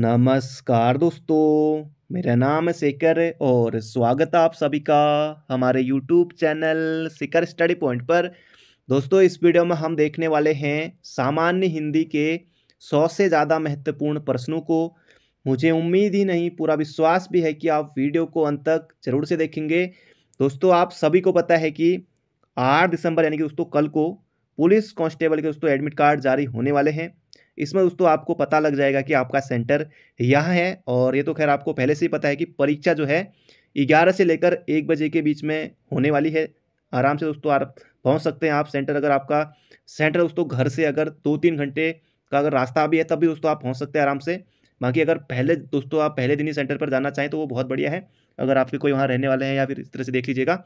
नमस्कार दोस्तों मेरा नाम है शेखर और स्वागत है आप सभी का हमारे YouTube channel Shikhar study point पर दोस्तों इस वीडियो में हम देखने वाले हैं सामान्य हिंदी के सौ से ज़्यादा महत्वपूर्ण प्रश्नों को मुझे उम्मीद ही नहीं पूरा विश्वास भी है कि आप वीडियो को अंत तक जरूर से देखेंगे दोस्तों आप सभी को पता है कि आठ दिसंबर यानी कि दोस्तों कल को पुलिस कांस्टेबल के दोस्तों एडमिट कार्ड जारी होने वाले हैं इसमें दोस्तों आपको पता लग जाएगा कि आपका सेंटर यहाँ है और ये तो खैर आपको पहले से ही पता है कि परीक्षा जो है ग्यारह से लेकर एक बजे के बीच में होने वाली है आराम से दोस्तों आप पहुँच सकते हैं आप सेंटर अगर आपका सेंटर दोस्तों घर से अगर दो तीन घंटे का अगर रास्ता भी है तब भी दोस्तों आप पहुँच सकते हैं आराम से बाकी अगर पहले दोस्तों आप पहले दिन ही सेंटर पर जाना चाहें तो वो बहुत बढ़िया है अगर आपके कोई वहाँ रहने वाले हैं या फिर इस तरह से देख लीजिएगा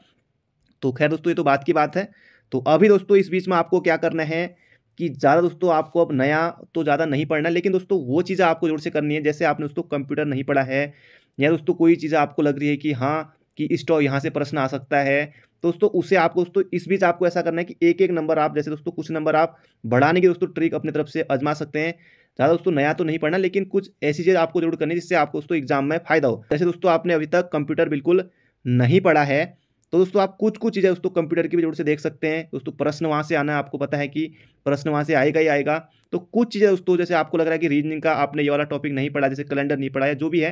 तो खैर दोस्तों ये तो बात की बात है तो अभी दोस्तों इस बीच में आपको क्या करना है कि ज़्यादा दोस्तों आपको अब नया तो ज़्यादा नहीं पढ़ना लेकिन दोस्तों वो चीज़ें आपको जोर से करनी है जैसे आपने दोस्तों कंप्यूटर नहीं पढ़ा है या दोस्तों कोई चीज़ आपको लग रही है कि हाँ कि इस टॉ यहाँ से प्रश्न आ सकता है तो दोस्तों उसे आपको दोस्तों इस बीच आपको ऐसा करना है कि एक एक नंबर आप जैसे दोस्तों कुछ नंबर आप बढ़ाने की दोस्तों ट्रिक अपनी तरफ से आजमा सकते हैं ज़्यादा दोस्तों नया तो नहीं पढ़ना लेकिन कुछ ऐसी चीज़ आपको जरूर करनी है जिससे आपको दोस्तों एग्जाम में फायदा हो जैसे दोस्तों आपने अभी तक कंप्यूटर बिल्कुल नहीं पढ़ा है तो दोस्तों आप कुछ कुछ चीज़ें दोस्तों कंप्यूटर की भी जोड़ से देख सकते हैं दोस्तों प्रश्न वहाँ से आना है आपको पता है कि प्रश्न वहाँ से आएगा ही आएगा तो कुछ चीज़ें दोस्तों जैसे आपको लग रहा है कि रीजनिंग का आपने ये वाला टॉपिक नहीं पढ़ा जैसे कैलेंडर नहीं पढ़ा जो भी है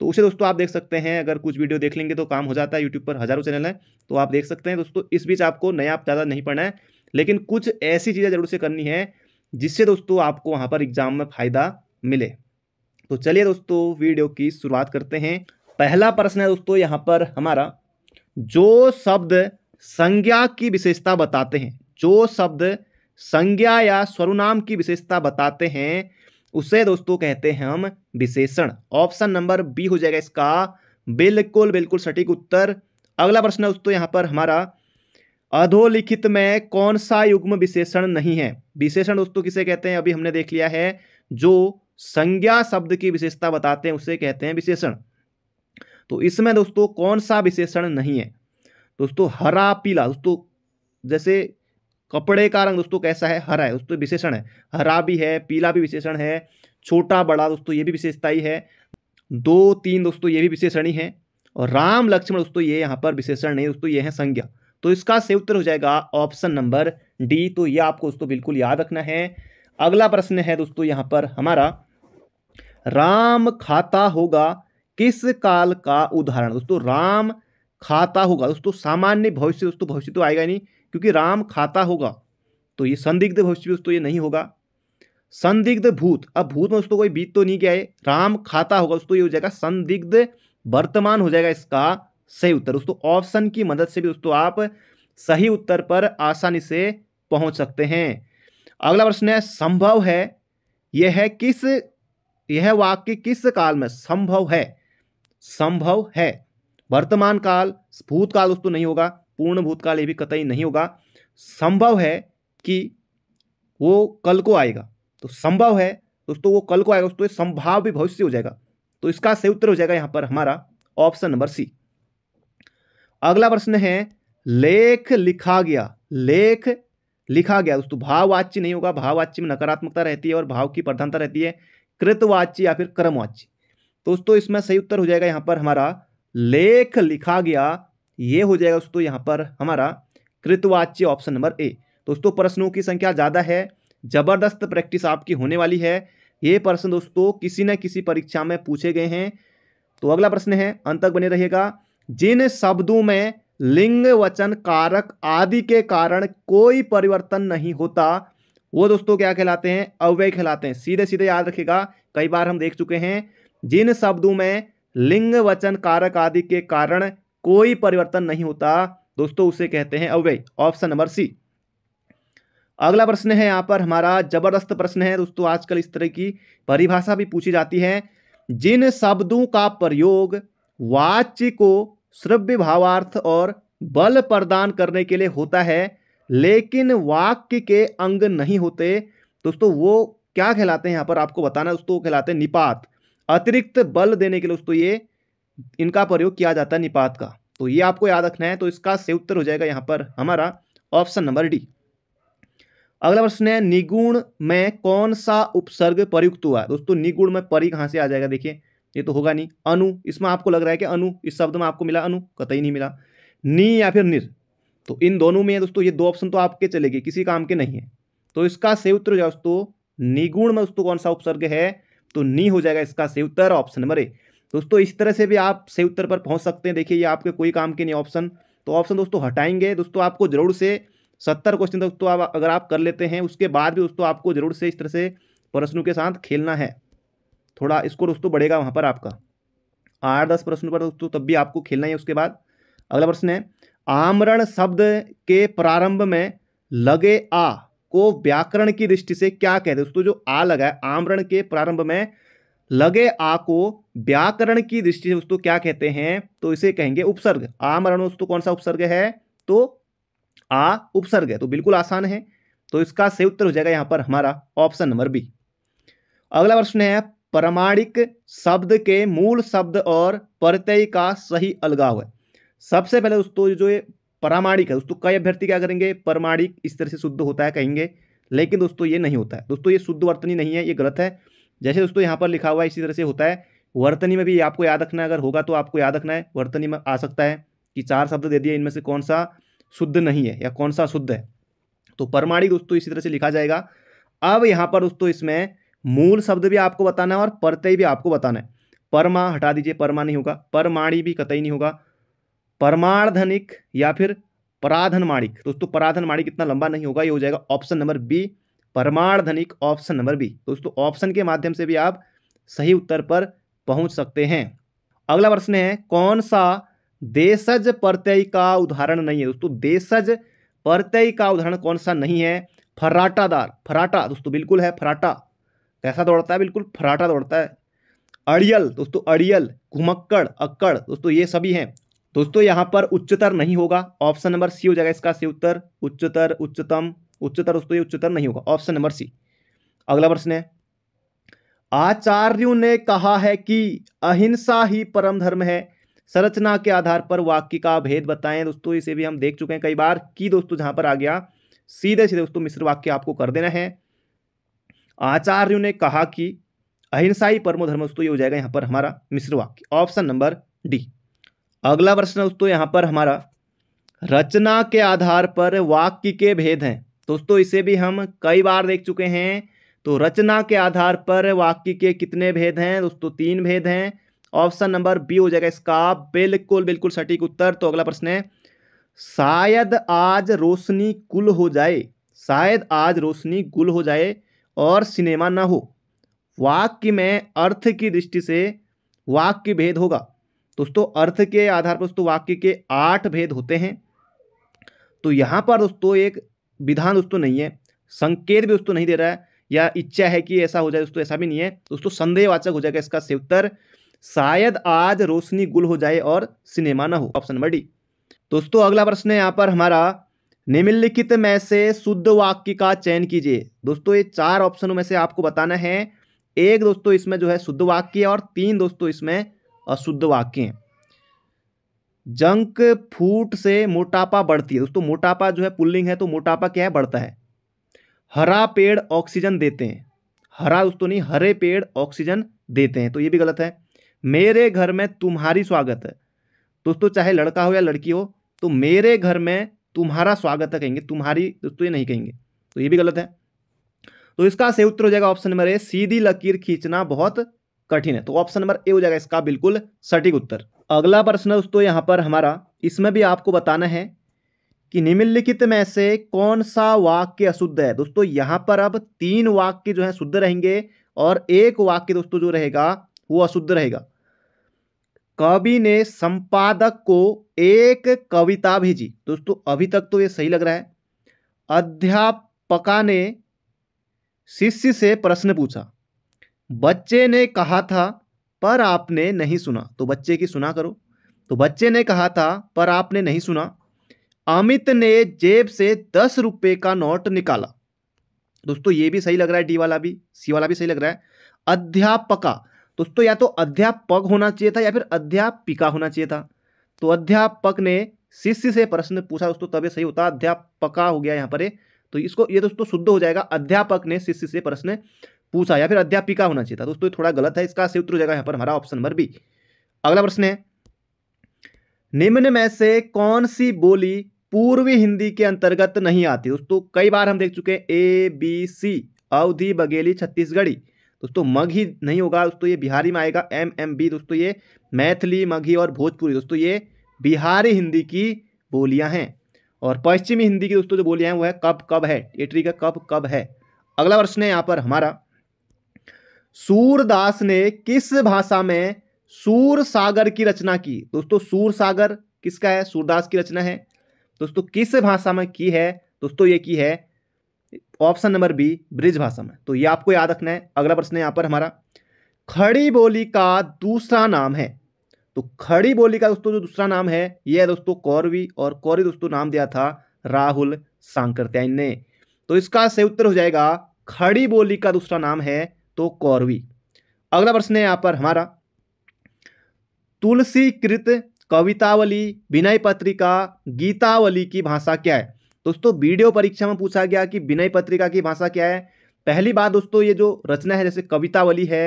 तो उसे दोस्तों आप देख सकते हैं अगर कुछ वीडियो देख लेंगे तो काम हो जाता है यूट्यूब पर हज़ारों चैनल है तो आप देख सकते हैं दोस्तों इस बीच आपको नया ज़्यादा नहीं पढ़ना है लेकिन कुछ ऐसी चीज़ें जरूर से करनी है जिससे दोस्तों आपको वहाँ पर एग्ज़ाम में फ़ायदा मिले तो चलिए दोस्तों वीडियो की शुरुआत करते हैं पहला प्रश्न है दोस्तों यहाँ पर हमारा जो शब्द संज्ञा की विशेषता बताते हैं जो शब्द संज्ञा या स्वरुनाम की विशेषता बताते हैं उसे दोस्तों कहते हैं हम विशेषण ऑप्शन नंबर बी हो जाएगा इसका बिल्कुल बिल्कुल सटीक उत्तर अगला प्रश्न है दोस्तों यहाँ पर हमारा अधोलिखित में कौन सा युग्म विशेषण नहीं है विशेषण दोस्तों किसे कहते हैं अभी हमने देख लिया है जो संज्ञा शब्द की विशेषता बताते हैं उसे कहते हैं विशेषण तो इसमें दोस्तों कौन सा विशेषण नहीं है दोस्तों हरा पीला दोस्तों जैसे कपड़े का रंग दोस्तों कैसा है हरा है दोस्तों विशेषण है हरा भी है पीला भी विशेषण है छोटा बड़ा दोस्तों ये भी विशेषता ही है दो तीन दोस्तों ये भी विशेषण ही है और राम लक्ष्मण दोस्तों ये यहाँ पर विशेषण नहीं दोस्तों ये है संज्ञा तो इसका सही उत्तर हो जाएगा ऑप्शन नंबर डी तो ये आपको दोस्तों बिल्कुल याद रखना है अगला प्रश्न है दोस्तों यहाँ पर हमारा राम खाता होगा किस काल का उदाहरण दोस्तों राम खाता होगा दोस्तों सामान्य भविष्य दोस्तों भविष्य तो आएगा नहीं क्योंकि राम खाता होगा तो ये संदिग्ध भविष्य दोस्तों ये नहीं होगा संदिग्ध भूत अब भूत में दोस्तों कोई बीत तो नहीं गया है राम खाता होगा दोस्तों ये हो जाएगा संदिग्ध वर्तमान हो जाएगा इसका सही उत्तर दोस्तों ऑप्शन की मदद से भी दोस्तों आप सही उत्तर पर आसानी से पहुंच सकते हैं अगला प्रश्न है संभव है यह है किस यह वाक्य किस काल में संभव है संभव है वर्तमान काल भूतकाल दोस्तों नहीं होगा पूर्ण भूतकाल ये भी कतई नहीं होगा संभव है कि वो कल को आएगा तो संभव है दोस्तों वो कल को आएगा दोस्तों संभाव भी भविष्य हो जाएगा तो इसका सही उत्तर हो जाएगा यहां पर हमारा ऑप्शन नंबर सी अगला प्रश्न है लेख लिखा गया लेख लिखा गया दोस्तों भाववाच्य नहीं होगा भाववाच्य में नकारात्मकता रहती है और भाव की प्रधानता रहती है कृतवाच्य या फिर कर्मवाच्य दोस्तों इसमें सही उत्तर हो जाएगा यहाँ पर हमारा लेख लिखा गया ये हो जाएगा दोस्तों यहाँ पर हमारा कृतवाच्य ऑप्शन नंबर ए दोस्तों प्रश्नों की संख्या ज़्यादा है जबरदस्त प्रैक्टिस आपकी होने वाली है ये प्रश्न दोस्तों किसी न किसी परीक्षा में पूछे गए हैं तो अगला प्रश्न है अंत तक बने रहेगा जिन शब्दों में लिंग वचन कारक आदि के कारण कोई परिवर्तन नहीं होता वो दोस्तों क्या कहलाते हैं अव्यय कहलाते हैं सीधे सीधे याद रखेगा कई बार हम देख चुके हैं जिन शब्दों में लिंग वचन कारक आदि के कारण कोई परिवर्तन नहीं होता दोस्तों उसे कहते हैं अव्यय ऑप्शन नंबर सी अगला प्रश्न है यहाँ पर हमारा जबरदस्त प्रश्न है दोस्तों आजकल इस तरह की परिभाषा भी पूछी जाती है जिन शब्दों का प्रयोग वाच्य को श्रव्य भावार्थ और बल प्रदान करने के लिए होता है लेकिन वाक्य के अंग नहीं होते दोस्तों वो क्या कहलाते हैं यहाँ पर आपको बताना दोस्तों कहलाते हैं निपात अतिरिक्त बल देने के लिए दोस्तों ये इनका प्रयोग किया जाता है निपात का तो ये आपको याद रखना है तो इसका सही उत्तर हो जाएगा यहाँ पर हमारा ऑप्शन नंबर डी अगला प्रश्न है निगुण में कौन सा उपसर्ग प्रयुक्त हुआ दोस्तों निगुण में परी कहाँ से आ जाएगा देखिए ये तो होगा नहीं अनु इसमें आपको लग रहा है कि अनु इस शब्द में आपको मिला अनु कतई नहीं मिला नी या फिर निर तो इन दोनों में दोस्तों ये दो ऑप्शन तो आपके चलेगी किसी काम के नहीं है तो इसका सही उत्तर हो जाए दोस्तों निगुण में दोस्तों कौन सा उपसर्ग है तो नहीं हो जाएगा इसका सही उत्तर ऑप्शन नंबर ए दोस्तों इस तरह से भी आप सही उत्तर पर पहुंच सकते हैं देखिए ये आपके कोई काम के नहीं ऑप्शन तो ऑप्शन दोस्तों हटाएंगे दोस्तों आपको जरूर से सत्तर क्वेश्चन दोस्तों आप अगर आप कर लेते हैं उसके बाद भी दोस्तों आपको जरूर से इस तरह से प्रश्नों के साथ खेलना है थोड़ा स्कोर दोस्तों बढ़ेगा वहाँ पर आपका आठ दस प्रश्न पर दोस्तों तब भी आपको खेलना है उसके बाद अगला प्रश्न है आमरण शब्द के प्रारंभ में लगे आ को व्याकरण की दृष्टि से क्या कहते हैं दोस्तों जो आ लगा है आमरण के प्रारंभ में लगे आ को व्याकरण की दृष्टि से दोस्तों क्या कहते हैं तो इसे कहेंगे उपसर्ग आमरण दोस्तों तो कौन सा उपसर्ग है तो आ उपसर्ग है तो बिल्कुल आसान है तो इसका सही उत्तर हो जाएगा यहां पर हमारा ऑप्शन नंबर बी अगला प्रश्न है प्रमाणिक शब्द के मूल शब्द और प्रत्यय का सही अलगाव है सबसे पहले दोस्तों जो ये प्रामाणिक है दोस्तों कई अभ्यर्थी क्या करेंगे प्रमाणिक इस तरह से शुद्ध होता है कहेंगे लेकिन दोस्तों ये नहीं होता है दोस्तों ये शुद्ध वर्तनी नहीं है ये गलत है जैसे दोस्तों यहाँ पर लिखा हुआ है इसी तरह से होता है वर्तनी में भी आपको याद रखना है अगर होगा तो आपको याद रखना है वर्तनी में आ सकता है कि चार शब्द दे दिए इनमें से कौन सा शुद्ध नहीं है या कौन सा शुद्ध है तो परमाणिक दोस्तों इसी तरह से लिखा जाएगा अब यहाँ पर दोस्तों इसमें मूल शब्द भी आपको बताना है और प्रत्यय भी आपको बताना है परमा हटा दीजिए परमा नहीं होगा परमाणी भी कतई नहीं होगा परमाणनिक या फिर पराधन माणिक तो दोस्तों पराधन माणिक इतना लंबा नहीं होगा ये हो जाएगा ऑप्शन नंबर बी परमाणनिक ऑप्शन नंबर बी तो दोस्तों ऑप्शन के माध्यम से भी आप सही उत्तर पर पहुंच सकते हैं अगला प्रश्न है कौन सा देशज प्रत्यय का उदाहरण नहीं है दोस्तों देशज प्रत्यय का उदाहरण कौन सा नहीं है फराटादार फराटा दोस्तों बिल्कुल है फराटा कैसा दौड़ता है बिल्कुल फराटा दौड़ता है अड़ियल दोस्तों अड़ियल घुमक्कड़ अक्कड़ दोस्तों ये सभी हैं दोस्तों यहाँ पर उच्चतर नहीं होगा ऑप्शन नंबर सी हो जाएगा इसका सी उत्तर उच्चतर उच्चतम उच्चतर दोस्तों ये उच्चतर नहीं होगा ऑप्शन नंबर सी अगला प्रश्न है आचार्यों ने कहा है कि अहिंसा ही परम धर्म है संरचना के आधार पर वाक्य का भेद बताएं दोस्तों इसे भी हम देख चुके हैं कई बार की दोस्तों जहां पर आ गया सीधे सीधे दोस्तों मिश्र वाक्य आपको कर देना है आचार्यों ने कहा कि अहिंसा ही परमो धर्म दोस्तों ये हो जाएगा यहां पर हमारा मिश्र वाक्य ऑप्शन नंबर डी अगला प्रश्न दोस्तों यहाँ पर हमारा रचना के आधार पर वाक्य के भेद हैं दोस्तों इसे भी हम कई बार देख चुके हैं तो रचना के आधार पर वाक्य के कितने भेद हैं दोस्तों तीन भेद हैं ऑप्शन नंबर बी हो जाएगा इसका बिल्कुल बिल्कुल सटीक उत्तर तो अगला प्रश्न है शायद आज रोशनी गुल हो जाए शायद आज रोशनी गुल हो जाए और सिनेमा ना हो वाक्य में अर्थ की दृष्टि से वाक्य भेद होगा दोस्तों अर्थ के आधार पर दोस्तों वाक्य के आठ भेद होते हैं तो यहाँ पर दोस्तों एक विधान दोस्तों नहीं है संकेत भी दोस्तों नहीं दे रहा है या इच्छा है कि ऐसा हो जाए दोस्तों ऐसा भी नहीं है दोस्तों संदेहवाचक हो जाएगा इसका उत्तर शायद आज रोशनी गुल हो जाए और सिनेमा ना हो ऑप्शन नंबर डी दोस्तों अगला प्रश्न है यहाँ पर हमारा निम्नलिखित में से शुद्ध वाक्य का चयन कीजिए दोस्तों ये चार ऑप्शनों में से आपको बताना है एक दोस्तों इसमें जो है शुद्ध वाक्य और तीन दोस्तों इसमें अशुद्ध वाक्य हैं जंक फूड से मोटापा बढ़ती है दोस्तों मोटापा जो है पुल्लिंग है तो मोटापा क्या है बढ़ता है हरा पेड़ ऑक्सीजन देते हैं हरा दोस्तों नहीं हरे पेड़ ऑक्सीजन देते हैं तो ये भी गलत है मेरे घर में तुम्हारी स्वागत है दोस्तों चाहे लड़का हो या लड़की हो तो मेरे घर में तुम्हारा स्वागत है कहेंगे तुम्हारी दोस्तों ये नहीं कहेंगे तो ये भी गलत है तो इसका सही उत्तर हो जाएगा ऑप्शन नंबर ए सीधी लकीर खींचना बहुत कठिन है तो ऑप्शन नंबर ए हो जाएगा इसका बिल्कुल सटीक उत्तर अगला प्रश्न दोस्तों यहाँ पर हमारा इसमें भी आपको बताना है कि निम्नलिखित में से कौन सा वाक्य अशुद्ध है दोस्तों यहाँ पर अब तीन वाक्य जो है शुद्ध रहेंगे और एक वाक्य दोस्तों जो रहेगा वो अशुद्ध रहेगा कवि ने संपादक को एक कविता भेजी दोस्तों अभी तक तो ये सही लग रहा है अध्यापका ने शिष्य से प्रश्न पूछा बच्चे ने कहा था पर आपने नहीं सुना तो बच्चे की सुना करो तो बच्चे ने कहा था पर आपने नहीं सुना अमित ने जेब से दस रुपये का नोट निकाला दोस्तों ये भी सही लग रहा है डी वाला भी सी वाला भी सही लग रहा है अध्यापका दोस्तों या तो अध्यापक होना चाहिए था या फिर अध्यापिका होना चाहिए था तो अध्यापक ने शिष्य से प्रश्न पूछा दोस्तों तब सही होता अध्यापका हो गया यहाँ पर तो इसको ये दोस्तों शुद्ध हो जाएगा अध्यापक ने शिष्य से प्रश्न पूछा या फिर अध्यापिका होना चाहिए था दोस्तों थोड़ा गलत है इसका सही उत्तर जाएगा यहाँ पर हमारा ऑप्शन नंबर बी अगला प्रश्न है निम्न में से कौन सी बोली पूर्वी हिंदी के अंतर्गत नहीं आती दोस्तों कई बार हम देख चुके हैं ए बी सी अवधि बघेली छत्तीसगढ़ी दोस्तों मगही नहीं होगा दोस्तों ये बिहारी में आएगा एम एम बी दोस्तों ये मैथिली मगही और भोजपुरी दोस्तों ये बिहारी हिंदी की बोलियां हैं और पश्चिमी हिंदी की दोस्तों जो बोलियां हैं वो है कब कब है ये का कब कब है अगला प्रश्न है यहाँ पर हमारा सूरदास ने किस भाषा में सूर सागर की रचना की दोस्तों सूर सागर किसका है सूरदास की रचना है दोस्तों किस भाषा में की है दोस्तों ये की है ऑप्शन नंबर बी ब्रिज भाषा में तो ये आपको याद रखना है अगला प्रश्न यहाँ पर हमारा खड़ी बोली का दूसरा नाम है तो खड़ी बोली का दोस्तों जो दूसरा नाम है यह है दोस्तों कौरवी और कौरी दोस्तों नाम दिया था राहुल सांकरत्यायन ने तो इसका सही उत्तर हो जाएगा खड़ी बोली का दूसरा नाम है तो कौरवी अगला प्रश्न है यहाँ पर हमारा तुलसीकृत कवितावली विनय पत्रिका गीतावली की भाषा क्या है दोस्तों वीडियो परीक्षा में पूछा गया कि विनय पत्रिका की भाषा क्या है पहली बात दोस्तों ये जो रचना है जैसे कवितावली है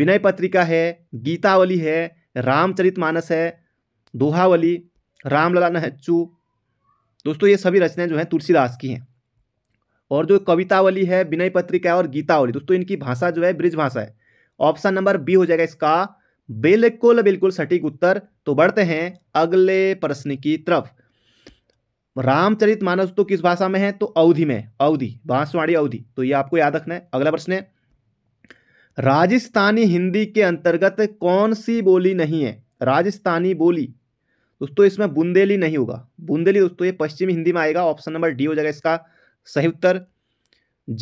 विनय पत्रिका है गीतावली है रामचरितमानस है दोहावली रामलला नहचू दोस्तों ये सभी रचनाएं जो हैं तुलसीदास की हैं और जो कवितावली है विनय पत्रिका और गीतावली दोस्तों इनकी भाषा जो है ब्रिज भाषा है ऑप्शन नंबर बी हो जाएगा इसका बिल्कुल बिल्कुल सटीक उत्तर तो बढ़ते हैं अगले प्रश्न की तरफ रामचरित मानस तो किस भाषा में है तो अवधि में अवधि बांसवाड़ी अवधि तो ये आपको याद रखना है अगला प्रश्न है राजस्थानी हिंदी के अंतर्गत कौन सी बोली नहीं है राजस्थानी बोली दोस्तों इसमें बुंदेली नहीं होगा बुंदेली दोस्तों ये पश्चिमी हिंदी में आएगा ऑप्शन नंबर डी हो जाएगा इसका सही उत्तर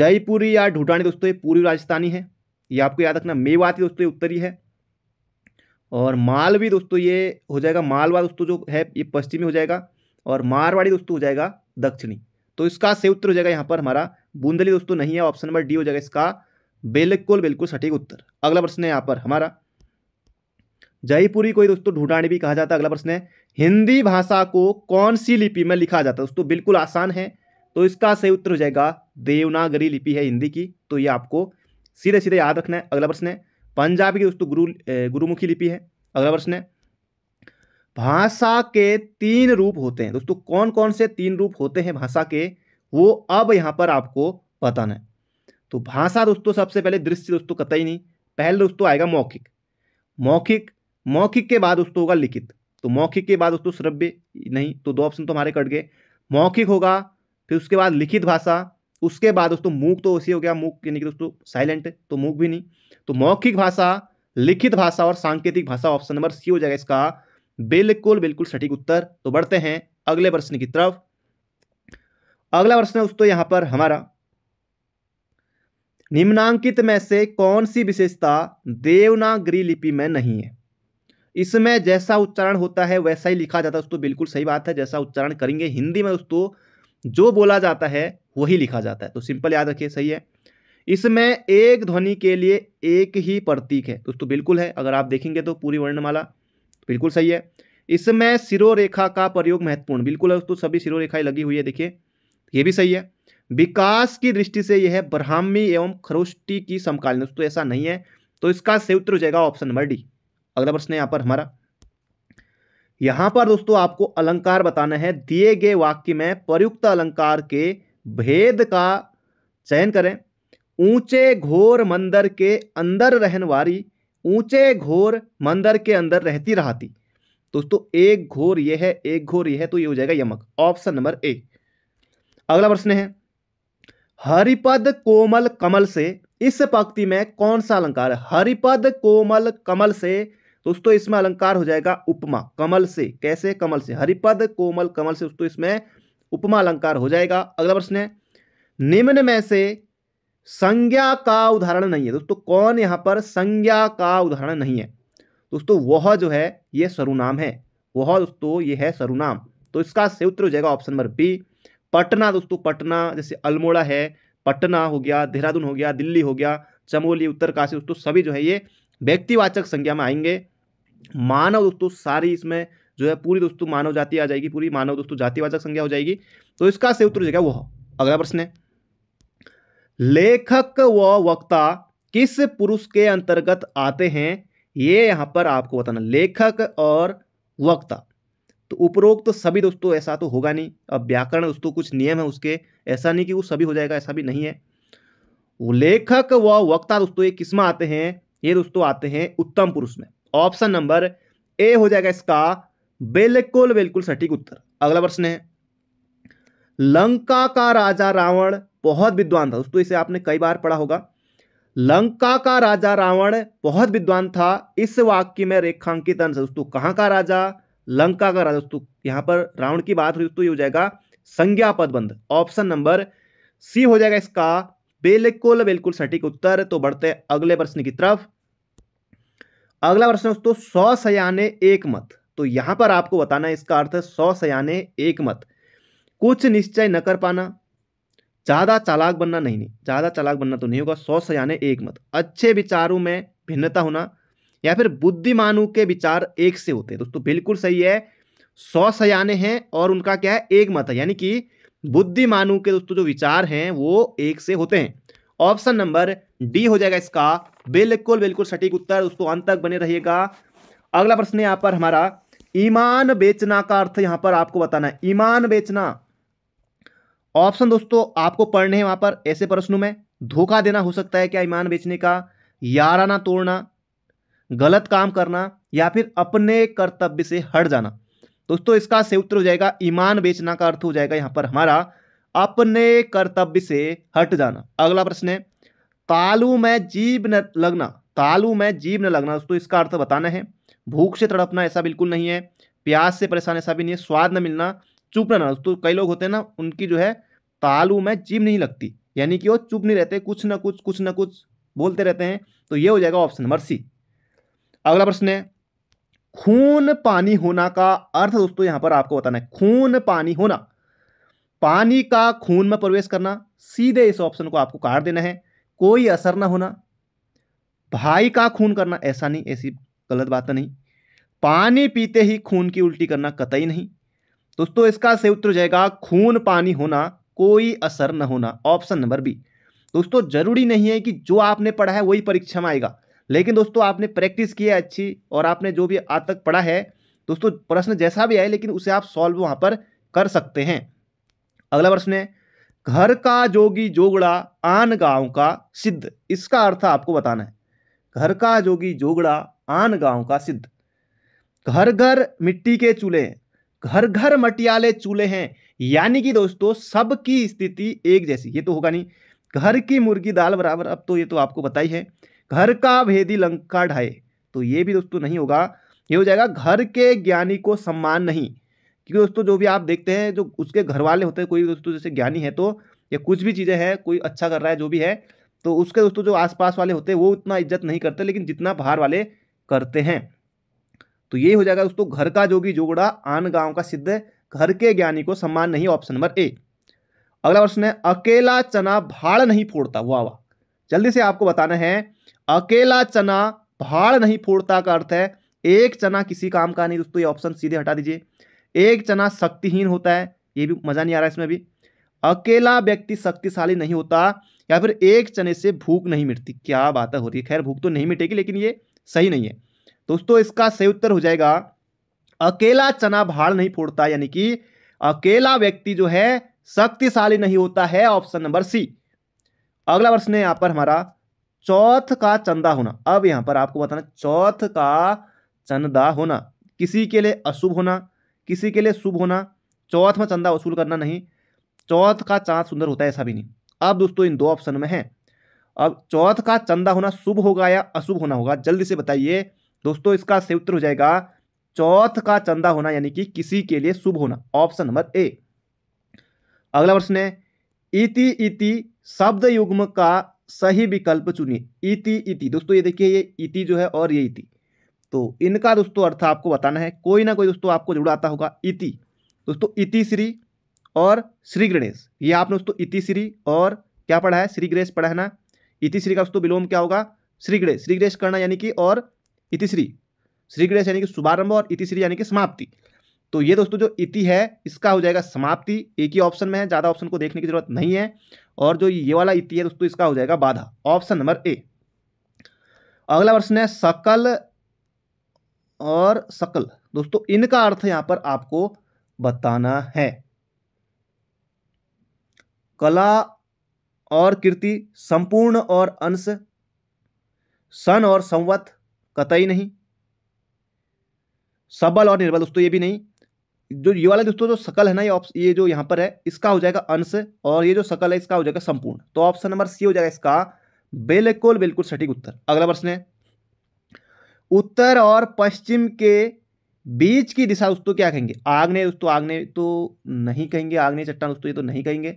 जयपुरी या ढूटानी दोस्तों ये पूर्वी राजस्थानी है ये आपको याद रखना मेवाती दोस्तों ये उत्तरी है और मालवी दोस्तों ये हो जाएगा मालवा दोस्तों जो है ये पश्चिमी हो जाएगा और मारवाड़ी दोस्तों हो जाएगा दक्षिणी तो इसका सही उत्तर हो जाएगा यहाँ पर हमारा बुंदली दोस्तों नहीं है ऑप्शन नंबर डी हो जाएगा इसका बिल्कुल बिल्कुल सटीक उत्तर अगला प्रश्न है यहाँ पर हमारा जयपुरी को दोस्तों ढूंढाणी भी कहा जाता है अगला प्रश्न है हिंदी भाषा को कौन सी लिपि में लिखा जाता है दोस्तों बिल्कुल आसान है तो इसका सही उत्तर हो जाएगा देवनागरी लिपि है हिंदी की तो ये आपको सीधे सीधे याद रखना है अगला प्रश्न है पंजाबी की दोस्तों गुरु गुरुमुखी लिपि है अगला प्रश्न है भाषा के तीन रूप होते हैं दोस्तों कौन कौन से तीन रूप होते हैं भाषा के वो अब यहाँ पर आपको बताना है तो भाषा दोस्तों सबसे पहले दृश्य दोस्तों कतई नहीं पहले दोस्तों आएगा मौखिक मौखिक मौखिक के बाद दोस्तों होगा लिखित तो मौखिक के बाद दोस्तों श्रव्य नहीं तो दो ऑप्शन तो हमारे कट गए मौखिक होगा फिर उसके बाद लिखित भाषा उसके बाद दोस्तों मूक तो ऐसे हो गया मूक यानी कि दोस्तों साइलेंट तो मूक भी नहीं तो मौखिक भाषा लिखित भाषा और सांकेतिक भाषा ऑप्शन नंबर सी हो जाएगा इसका बिल्कुल बिल्कुल सटीक उत्तर तो बढ़ते हैं अगले प्रश्न की तरफ अगला प्रश्न दोस्तों यहां पर हमारा निम्नांकित में से कौन सी विशेषता देवनागरी लिपि में नहीं है इसमें जैसा उच्चारण होता है वैसा ही लिखा जाता है दोस्तों बिल्कुल सही बात है जैसा उच्चारण करेंगे हिंदी में दोस्तों जो बोला जाता है वही लिखा जाता है तो सिंपल याद रखिए सही है इसमें एक ध्वनि के लिए एक ही प्रतीक है दोस्तों बिल्कुल है अगर आप देखेंगे तो पूरी वर्णमाला बिल्कुल सही है इसमें सिरोरेखा का प्रयोग महत्वपूर्ण बिल्कुल है दोस्तों सभी सिरोरेखाएं लगी हुई है देखिए ये भी सही है विकास की दृष्टि से यह ब्राह्मी एवं खरोष्टी की समकालीन दोस्तों ऐसा नहीं है तो इसका सही उत्तर हो जाएगा ऑप्शन नंबर डी अगला प्रश्न है यहाँ पर हमारा यहां पर दोस्तों आपको अलंकार बताना है दिए गए वाक्य में प्रयुक्त अलंकार के भेद का चयन करें ऊंचे घोर मंदिर के अंदर वाली ऊंचे घोर मंदिर के अंदर रहती रहती दोस्तों एक घोर यह है एक घोर यह है तो ये हो जाएगा यमक ऑप्शन नंबर ए अगला प्रश्न है हरिपद कोमल कमल से इस पंक्ति में कौन सा अलंकार है हरिपद कोमल कमल से दोस्तों इसमें अलंकार हो जाएगा उपमा कमल से कैसे कमल से हरिपद कोमल कमल से दोस्तों इसमें उपमा अलंकार हो जाएगा अगला प्रश्न है निम्न में से संज्ञा का उदाहरण नहीं है दोस्तों कौन यहां पर संज्ञा का उदाहरण नहीं है दोस्तों वह जो है ये सरुनाम है वह दोस्तों ये है सरुनाम तो इसका सही उत्तर हो जाएगा ऑप्शन नंबर बी पटना दोस्तों पटना जैसे अल्मोड़ा है पटना हो गया देहरादून हो गया दिल्ली हो गया चमोली उत्तरकाशी दोस्तों सभी जो है ये व्यक्तिवाचक संज्ञा में आएंगे मानव दोस्तों सारी इसमें जो है पूरी दोस्तों मानव जाति आ जाएगी पूरी मानव दोस्तों जातिवाचक संज्ञा हो जाएगी तो इसका से उत्तर जगह वह अगला प्रश्न है लेखक व वक्ता किस पुरुष के अंतर्गत आते हैं ये यहां पर आपको बताना लेखक और वक्ता तो उपरोक्त तो सभी दोस्तों ऐसा तो होगा नहीं अब व्याकरण दोस्तों कुछ नियम है उसके ऐसा नहीं कि वो सभी हो जाएगा ऐसा भी नहीं है लेखक व वक्ता दोस्तों ये किस्मा आते हैं ये दोस्तों आते हैं उत्तम पुरुष में ऑप्शन नंबर ए हो जाएगा इसका बिल्कुल बिल्कुल सटीक उत्तर अगला प्रश्न है लंका का राजा रावण बहुत विद्वान था दोस्तों इसे आपने कई बार पढ़ा होगा लंका का राजा रावण बहुत विद्वान था इस वाक्य में रेखांकित अंश दोस्तों कहां का राजा लंका का राजा दोस्तों यहां पर रावण की बात हुई दोस्तों ये हो जाएगा संज्ञा पद बंद ऑप्शन नंबर सी हो जाएगा इसका बिल्कुल बिल्कुल सटीक उत्तर तो बढ़ते अगले प्रश्न की तरफ अगला प्रश्न दोस्तों सौ सयाने एक मत तो यहां पर आपको बताना है इसका अर्थ है सौ सयाने एक मत कुछ निश्चय न कर पाना ज़्यादा चालाक बनना नहीं नहीं ज़्यादा चालाक बनना तो नहीं होगा सौ सयाने एक मत अच्छे विचारों में भिन्नता होना या फिर बुद्धिमानों के विचार एक से होते हैं दोस्तों बिल्कुल सही है सौ सयाने हैं और उनका क्या है एक मत है यानी कि बुद्धिमानों के दोस्तों जो विचार हैं वो एक से होते हैं ऑप्शन नंबर डी हो जाएगा इसका बिल्कुल बिल्कुल सटीक उत्तर दोस्तों अंत तक बने रहिएगा अगला प्रश्न यहाँ पर हमारा ईमान बेचना का अर्थ यहां पर आपको बताना है ईमान बेचना ऑप्शन दोस्तों आपको पढ़ने हैं वहां पर ऐसे प्रश्नों में धोखा देना हो सकता है क्या ईमान बेचने का याराना तोड़ना गलत काम करना या फिर अपने कर्तव्य से हट जाना दोस्तों इसका से उत्तर हो जाएगा ईमान बेचना का अर्थ हो जाएगा यहां पर हमारा अपने कर्तव्य से हट जाना अगला प्रश्न है तालू में जीव न लगना तालू में जीव न लगना दोस्तों इसका अर्थ बताना है भूख से तड़पना ऐसा बिल्कुल नहीं है प्यास से परेशान ऐसा भी नहीं है स्वाद न मिलना चुप रहना दोस्तों कई लोग होते हैं ना उनकी जो है तालू में जीव नहीं लगती यानी कि वो चुप नहीं रहते कुछ ना कुछ कुछ ना कुछ बोलते रहते हैं तो ये हो जाएगा ऑप्शन नंबर सी अगला प्रश्न है खून पानी होना का अर्थ दोस्तों यहाँ पर आपको बताना है खून पानी होना पानी का खून में प्रवेश करना सीधे इस ऑप्शन को आपको काट देना है कोई असर ना होना भाई का खून करना ऐसा नहीं ऐसी गलत बात तो नहीं पानी पीते ही खून की उल्टी करना कतई नहीं दोस्तों इसका सही उत्तर जाएगा खून पानी होना कोई असर न होना ऑप्शन नंबर बी दोस्तों जरूरी नहीं है कि जो आपने पढ़ा है वही परीक्षा में आएगा लेकिन दोस्तों आपने प्रैक्टिस की है अच्छी और आपने जो भी आज तक पढ़ा है दोस्तों प्रश्न जैसा भी आए लेकिन उसे आप सॉल्व वहाँ पर कर सकते हैं अगला प्रश्न है घर का जोगी जोगड़ा आन गांव का सिद्ध इसका अर्थ आपको बताना है घर का जोगी जोगड़ा आन गांव का सिद्ध घर घर मिट्टी के चूल्हे घर घर मटियाले चूल्हे हैं यानी कि दोस्तों सबकी स्थिति एक जैसी ये तो होगा नहीं घर की मुर्गी दाल बराबर अब तो ये तो आपको ही है घर का भेदी लंका ढाए तो ये भी दोस्तों नहीं होगा ये हो जाएगा घर के ज्ञानी को सम्मान नहीं क्योंकि दोस्तों जो भी आप देखते हैं जो उसके घर वाले होते हैं कोई दोस्तों जैसे ज्ञानी है तो या कुछ भी चीज़ें हैं कोई अच्छा कर रहा है जो भी है तो उसके दोस्तों जो आसपास वाले होते हैं वो उतना इज्जत नहीं करते लेकिन जितना बाहर वाले करते हैं तो यही हो जाएगा दोस्तों घर का जोगी जोगड़ा आन गांव का सिद्ध घर के ज्ञानी को सम्मान नहीं ऑप्शन नंबर ए अगला प्रश्न है अकेला चना भाड़ नहीं फोड़ता वाह वाह जल्दी से आपको बताना है अकेला चना भाड़ नहीं फोड़ता का अर्थ है एक चना किसी काम का नहीं दोस्तों ये ऑप्शन सीधे हटा दीजिए एक चना शक्तिहीन होता है ये भी मज़ा नहीं आ रहा है इसमें भी अकेला व्यक्ति शक्तिशाली नहीं होता या फिर एक चने से भूख नहीं मिटती क्या बात हो रही है खैर भूख तो नहीं मिटेगी लेकिन ये सही नहीं है दोस्तों इसका सही उत्तर हो जाएगा अकेला चना भाड़ नहीं फोड़ता यानी कि अकेला व्यक्ति जो है शक्तिशाली नहीं होता है ऑप्शन नंबर सी अगला प्रश्न है यहां पर हमारा चौथ का चंदा होना अब यहां पर आपको बताना चौथ का चंदा होना किसी के लिए अशुभ होना किसी के लिए शुभ होना चौथ में चंदा वसूल करना नहीं चौथ का चांद सुंदर होता है ऐसा भी नहीं अब दोस्तों इन दो ऑप्शन में है अब चौथ का चंदा होना शुभ होगा या अशुभ होना होगा जल्दी से बताइए दोस्तों इसका सही उत्तर हो जाएगा चौथ का चंदा होना यानी कि किसी के लिए शुभ होना ऑप्शन नंबर ए अगला प्रश्न है इति इति शब्द युग्म का सही विकल्प चुनिए इति इति दोस्तों ये देखिए ये इति जो है और ये इति तो इनका दोस्तों अर्थ आपको बताना है कोई ना कोई दोस्तों आपको जुड़ा आता होगा इति दोस्तों इति श्री और श्री गणेश ये आपने दोस्तों इति श्री और क्या पढ़ा है श्री गणेश पढ़ा है ना इति श्री का दोस्तों विलोम क्या होगा श्री गणेश श्री गणेश करना यानी कि और इति श्री श्री गणेश यानी कि शुभारंभ और इति श्री यानी कि समाप्ति तो ये दोस्तों जो इति है इसका हो जाएगा समाप्ति एक ही ऑप्शन में है ज़्यादा ऑप्शन को देखने की जरूरत नहीं है और जो ये वाला इति है दोस्तों इसका हो जाएगा बाधा ऑप्शन नंबर ए अगला प्रश्न है सकल और सकल दोस्तों इनका अर्थ यहां पर आपको बताना है कला और कृति संपूर्ण और अंश सन और संवत कतई नहीं सबल और निर्बल दोस्तों ये भी नहीं जो ये वाला दोस्तों जो सकल है ना ये ऑप्शन ये जो यहां पर है इसका हो जाएगा अंश और ये जो सकल है इसका हो जाएगा संपूर्ण तो ऑप्शन नंबर सी हो जाएगा इसका बिल्कुल बिल्कुल सटीक उत्तर अगला प्रश्न है उत्तर और पश्चिम के बीच की दिशा उसको तो क्या कहेंगे आग्नेय दोस्तों आग्नेय तो नहीं कहेंगे आग्नेय चट्टान दोस्तों ये तो नहीं कहेंगे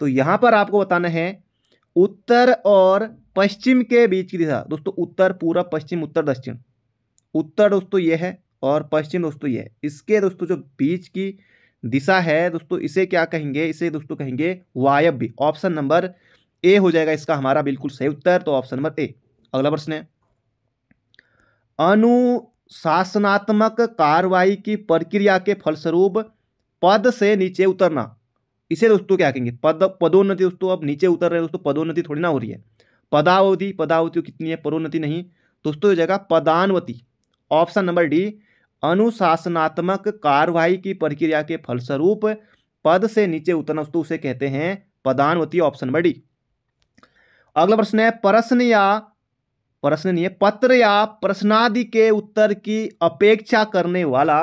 तो यहाँ पर आपको बताना है उत्तर और पश्चिम के बीच की दिशा दोस्तों उत्तर पूरा पश्चिम उत्तर दक्षिण उत्तर दोस्तों ये है और पश्चिम दोस्तों ये है इसके दोस्तों जो बीच की दिशा है दोस्तों इसे क्या कहेंगे इसे दोस्तों कहेंगे वायव्य ऑप्शन नंबर ए हो जाएगा इसका हमारा बिल्कुल सही उत्तर तो ऑप्शन नंबर ए अगला प्रश्न है अनुशासनात्मक कार्रवाई की प्रक्रिया के फलस्वरूप पद से नीचे उतरना इसे दोस्तों क्या कहेंगे पद पदोन्नति दोस्तों अब नीचे उतर रहे हैं दोस्तों पदोन्नति थोड़ी ना हो रही है पदावधि पदावधि कितनी है पदोन्नति नहीं दोस्तों जगह पदानवति ऑप्शन नंबर डी अनुशासनात्मक कार्रवाई की प्रक्रिया के फलस्वरूप पद से नीचे उतरना दोस्तों उसे कहते हैं पदानवती ऑप्शन नंबर डी अगला प्रश्न है प्रश्न या प्रश्न नहीं है पत्र या प्रश्नादि के उत्तर की अपेक्षा करने वाला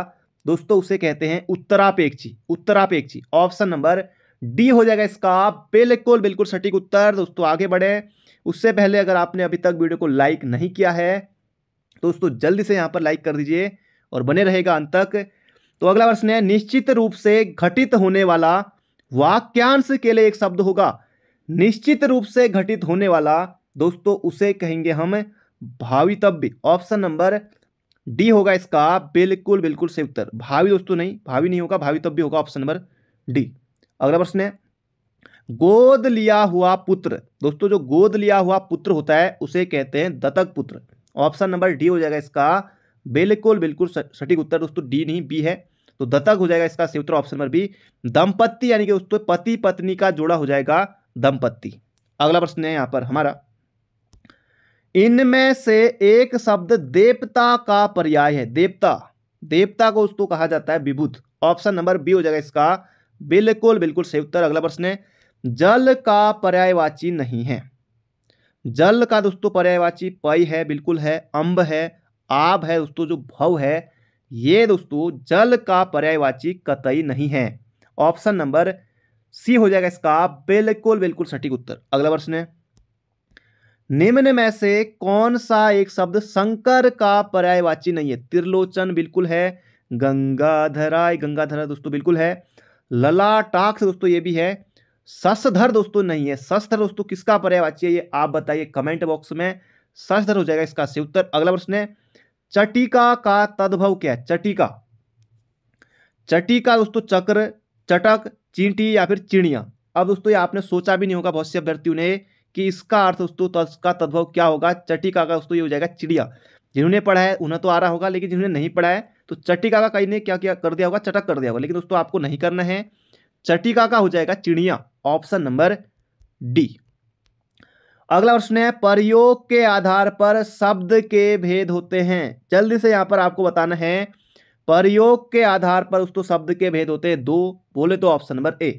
दोस्तों उसे कहते हैं उत्तरापेक्षी उत्तरापेक्षी ऑप्शन नंबर डी हो जाएगा इसका बिल्कुल बिल्कुल सटीक उत्तर दोस्तों आगे बढ़े उससे पहले अगर आपने अभी तक वीडियो को लाइक नहीं किया है तो दोस्तों जल्दी से यहां पर लाइक कर दीजिए और बने रहेगा अंत तक तो अगला प्रश्न है निश्चित रूप से घटित होने वाला वाक्यांश के लिए एक शब्द होगा निश्चित रूप से घटित होने वाला दोस्तों उसे कहेंगे हम भावितव्य ऑप्शन नंबर डी होगा इसका बिल्कुल बिल्कुल सही उत्तर भावी दोस्तों नहीं भावी नहीं होगा भावितव्य होगा ऑप्शन नंबर डी अगला प्रश्न है गोद लिया हुआ पुत्र दोस्तों जो गोद लिया हुआ पुत्र होता है उसे कहते हैं दत्तक पुत्र ऑप्शन नंबर डी हो जाएगा इसका बिल्कुल बिल्कुल सटीक उत्तर दोस्तों डी नहीं बी है तो दत्तक हो जाएगा इसका सही उत्तर ऑप्शन नंबर बी दंपत्ति यानी कि दोस्तों पति पत्नी का जोड़ा हो जाएगा दंपत्ति अगला प्रश्न है यहाँ पर हमारा इनमें से एक शब्द देवता का पर्याय है देवता देवता को उसको कहा जाता है विभुत ऑप्शन नंबर बी हो जाएगा इसका बिल्कुल बिल्कुल सही उत्तर अगला प्रश्न है जल का पर्यायवाची नहीं है जल का दोस्तों पर्यायवाची पई है बिल्कुल है अंब है आब है दोस्तों जो भव है ये दोस्तों जल का पर्यायवाची कतई नहीं है ऑप्शन नंबर सी हो जाएगा इसका बिल्कुल बिल्कुल सटीक उत्तर अगला प्रश्न है निम्न में से कौन सा एक शब्द शंकर का पर्यायवाची नहीं है त्रिलोचन बिल्कुल है गंगाधरा गंगाधरा दोस्तों बिल्कुल है ललाटाक्ष दोस्तों ये भी है ससधर दोस्तों नहीं है ससधर दोस्तों किसका पर्यायवाची है ये आप बताइए कमेंट बॉक्स में ससधर हो जाएगा इसका सही उत्तर अगला प्रश्न है चटिका का तद्भव क्या है चटिका चटिका दोस्तों चक्र चटक चींटी या फिर चिड़िया अब दोस्तों ये आपने सोचा भी नहीं होगा बहुत से अभ्यर्थियों ने कि इसका अर्थ दोस्तों तो इसका तो, तद्भव क्या होगा चटिका का दोस्तों ये हो जाएगा चिड़िया जिन्होंने पढ़ा है उन्हें तो आ रहा होगा लेकिन जिन्होंने नहीं पढ़ा है तो चटिका का कहीं ने क्या क्या कर दिया होगा चटक कर दिया होगा लेकिन दोस्तों आपको नहीं करना है चटिका का हो जाएगा चिड़िया ऑप्शन नंबर डी अगला प्रश्न है प्रयोग के आधार पर शब्द के भेद होते हैं जल्दी से यहां पर आपको बताना है प्रयोग के आधार पर दोस्तों शब्द के भेद होते हैं दो बोले तो ऑप्शन नंबर ए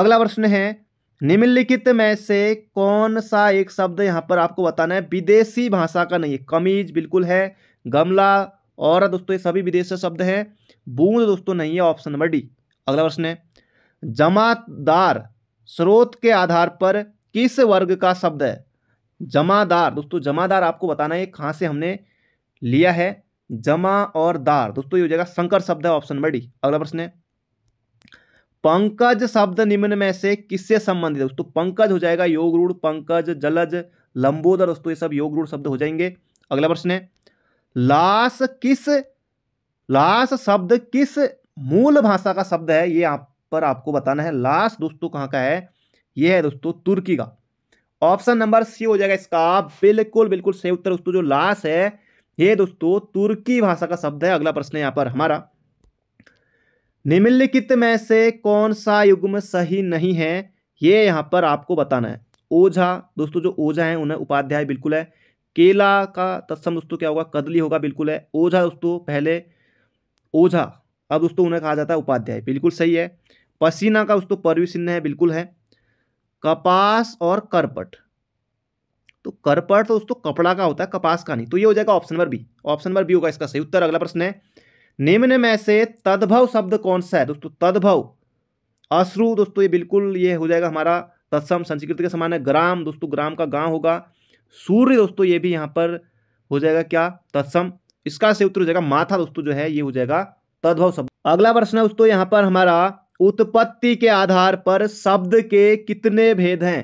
अगला प्रश्न है निम्नलिखित में से कौन सा एक शब्द यहाँ पर आपको बताना है विदेशी भाषा का नहीं है कमीज बिल्कुल है गमला और दोस्तों ये सभी विदेशी शब्द हैं बूंद दोस्तों नहीं है ऑप्शन नंबर डी अगला प्रश्न है जमादार स्रोत के आधार पर किस वर्ग का शब्द है जमादार दोस्तों जमादार आपको बताना है कहाँ से हमने लिया है जमा और दार दोस्तों ये हो जाएगा शंकर शब्द है ऑप्शन नंबर डी अगला प्रश्न है पंकज शब्द निम्न में से किससे संबंधित है दोस्तों पंकज हो जाएगा योग रूढ़ पंकज जलज लंबोदर दोस्तों ये सब योग रूढ़ शब्द हो जाएंगे अगला प्रश्न है लाश किस लाश शब्द किस मूल भाषा का शब्द है ये आप पर आपको बताना है लाश दोस्तों कहाँ का है ये है दोस्तों तुर्की का ऑप्शन नंबर सी हो जाएगा इसका बिल्कुल बिल्कुल सही उत्तर दोस्तों जो लाश है ये दोस्तों तुर्की भाषा का शब्द है अगला प्रश्न है यहाँ पर हमारा निम्नलिखित में से कौन सा युग्म सही नहीं है ये यहाँ पर आपको बताना है ओझा दोस्तों जो ओझा है उन्हें उपाध्याय बिल्कुल है केला का तत्सम दोस्तों क्या होगा कदली होगा बिल्कुल है ओझा दोस्तों पहले ओझा अब दोस्तों उन्हें कहा जाता है उपाध्याय बिल्कुल सही है पसीना का दोस्तों परवी चिन्ह है बिल्कुल है कपास और करपट तो करपट तो दोस्तों कपड़ा का होता है कपास का नहीं तो ये हो जाएगा option number B option number B होगा इसका सही उत्तर अगला प्रश्न है निम्न में से तद्भव शब्द कौन सा है दोस्तों तद्भव अश्रु दोस्तों ये बिल्कुल ये हो जाएगा हमारा तत्सम संस्कृत के समान है ग्राम दोस्तों ग्राम का गांव होगा सूर्य दोस्तों ये भी यहाँ पर हो जाएगा क्या तत्सम इसका से उत्तर हो जाएगा माथा दोस्तों जो है ये हो जाएगा तद्भव शब्द अगला प्रश्न है दोस्तों यहाँ पर हमारा उत्पत्ति के आधार पर शब्द के कितने भेद हैं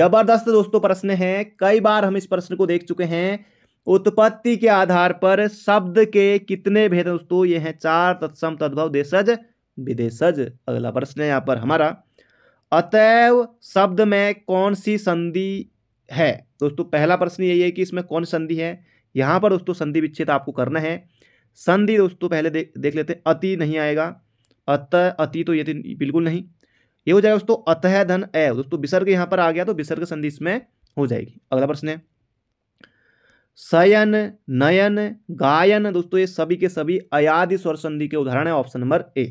जबरदस्त दोस्तों प्रश्न है कई बार हम इस प्रश्न को देख चुके हैं उत्पत्ति के आधार पर शब्द के कितने भेद दोस्तों ये हैं चार तत्सम तद्भव देशज विदेशज अगला प्रश्न है यहाँ पर हमारा अतएव शब्द में कौन सी संधि है दोस्तों पहला प्रश्न यही है कि इसमें कौन संधि है यहाँ पर दोस्तों संधि विच्छेद आपको करना है संधि दोस्तों पहले दे, देख लेते हैं अति नहीं आएगा अत अति तो ये बिल्कुल नहीं ये हो जाएगा दोस्तों अतः धन ए दोस्तों विसर्ग यहाँ पर आ गया तो विसर्ग संधि इसमें हो जाएगी अगला प्रश्न है शयन नयन गायन दोस्तों ये सभी के सभी अयाधि स्वर संधि के उदाहरण है ऑप्शन नंबर ए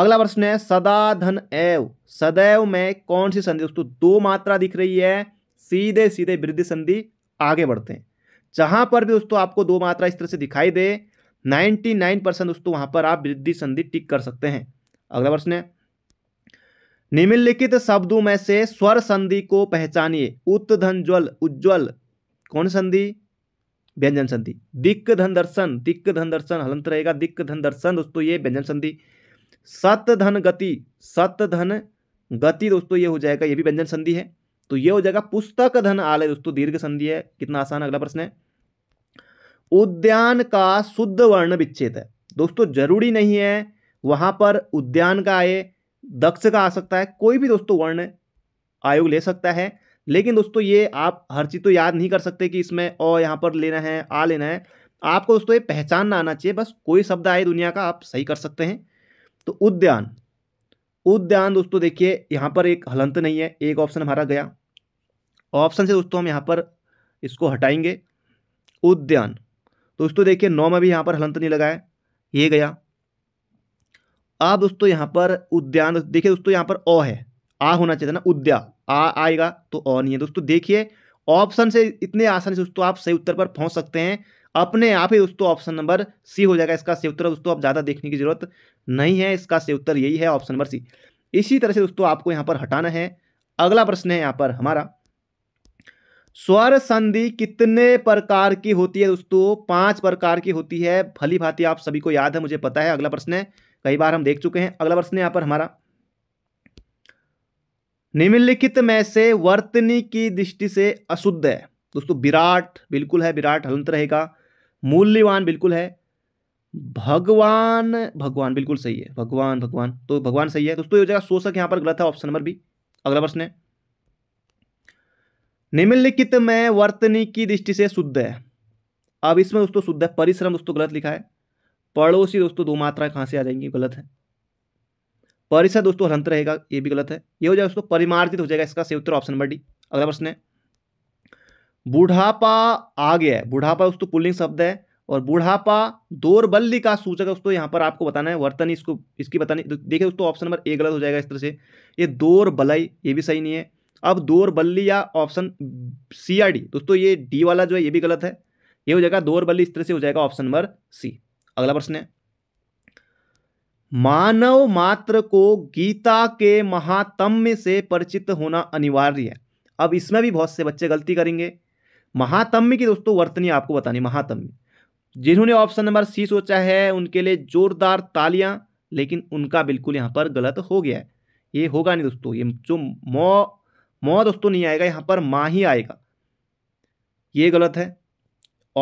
अगला प्रश्न है सदा धन एव सदैव में कौन सी संधि दोस्तों दो मात्रा दिख रही है सीधे सीधे वृद्धि संधि आगे बढ़ते हैं जहां पर भी दोस्तों आपको दो मात्रा इस तरह से दिखाई दे 99 परसेंट दोस्तों वहां पर आप वृद्धि संधि टिक कर सकते हैं अगला प्रश्न है निम्नलिखित शब्दों में से स्वर संधि को पहचानिए उत्तधन ज्वल उज्ज्वल कौन संधि व्यंजन संधि दिक्क धन दर्शन दिक्क धन दर्शन हलंत रहेगा दिक्क धन दर्शन दोस्तों ये व्यंजन संधि सत धन गति सत धन गति दोस्तों ये हो जाएगा ये भी व्यंजन संधि है तो ये हो जाएगा पुस्तक धन आलय दोस्तों दीर्घ संधि है कितना आसान अगला प्रश्न है उद्यान का शुद्ध वर्ण विच्छेद है दोस्तों जरूरी नहीं है वहां पर उद्यान का आए दक्ष का आ सकता है कोई भी दोस्तों वर्ण आयोग ले सकता है लेकिन दोस्तों ये आप हर चीज़ तो याद नहीं कर सकते कि इसमें ओ यहाँ पर लेना है आ लेना है आपको दोस्तों ये पहचान ना आना चाहिए बस कोई शब्द आए दुनिया का आप सही कर सकते हैं तो उद्यान उद्यान दोस्तों देखिए यहाँ पर एक हलंत नहीं है एक ऑप्शन हमारा गया ऑप्शन से दोस्तों हम यहाँ पर इसको हटाएंगे उद्यान दोस्तों देखिए नौ में भी यहाँ पर हलंत नहीं लगाया ये गया अब दोस्तों यहाँ पर उद्यान देखिए दोस्तों यहाँ पर अ है आ होना चाहिए ना उद्या आ आएगा तो ऑ नहीं है दोस्तों देखिए ऑप्शन से इतने आसानी से दोस्तों आप सही उत्तर पर पहुंच सकते हैं अपने आप ही दोस्तों ऑप्शन नंबर सी हो जाएगा इसका सही उत्तर दोस्तों आप ज़्यादा देखने की जरूरत नहीं है इसका सही उत्तर यही है ऑप्शन नंबर सी इसी तरह से दोस्तों आपको यहाँ पर हटाना है अगला प्रश्न है यहाँ पर हमारा स्वर संधि कितने प्रकार की होती है दोस्तों पांच प्रकार की होती है भली भांति आप सभी को याद है मुझे पता है अगला प्रश्न है कई बार हम देख चुके हैं अगला प्रश्न है यहाँ पर हमारा निम्नलिखित में से वर्तनी की दृष्टि से अशुद्ध है दोस्तों विराट बिल्कुल है विराट हलंत रहेगा मूल्यवान बिल्कुल है भगवान भगवान बिल्कुल सही है भगवान भगवान तो भगवान सही है दोस्तों ये जगह शोषक यहां पर गलत है ऑप्शन नंबर बी अगला प्रश्न है निम्नलिखित में वर्तनी की दृष्टि से शुद्ध है अब इसमें दोस्तों शुद्ध है परिश्रम दोस्तों गलत लिखा है पड़ोसी दोस्तों दो मात्रा कहां से आ जाएंगी गलत है परिसर दोस्तों हंत रहेगा ये भी गलत है ये हो जाएगा दोस्तों परिमार्जित हो जाएगा इसका सही उत्तर ऑप्शन नंबर डी अगला प्रश्न है बुढ़ापा आ गया है बुढ़ापा दोस्तों पुलिंग शब्द है और बुढ़ापा दौरबल्ली का सूचक दोस्तों यहाँ पर आपको बताना है वर्तन इसको इसकी बतानी देखिए दोस्तों ऑप्शन नंबर ए गलत हो जाएगा इस तरह से ये दौर बलई ये भी सही नहीं है अब दौर बल्ली या ऑप्शन सी आर डी दोस्तों ये डी वाला जो है ये भी गलत है ये हो जाएगा दौर बल्ली इस तरह से हो जाएगा ऑप्शन नंबर सी अगला प्रश्न है मानव मात्र को गीता के महातम्य से परिचित होना अनिवार्य है अब इसमें भी बहुत से बच्चे गलती करेंगे महातम्य की दोस्तों वर्तनी आपको बतानी महात्म्य जिन्होंने ऑप्शन नंबर सी सोचा है उनके लिए जोरदार तालियां लेकिन उनका बिल्कुल यहाँ पर गलत हो गया है ये होगा नहीं दोस्तों ये जो मौ मौ दोस्तों नहीं आएगा यहाँ पर माँ ही आएगा ये गलत है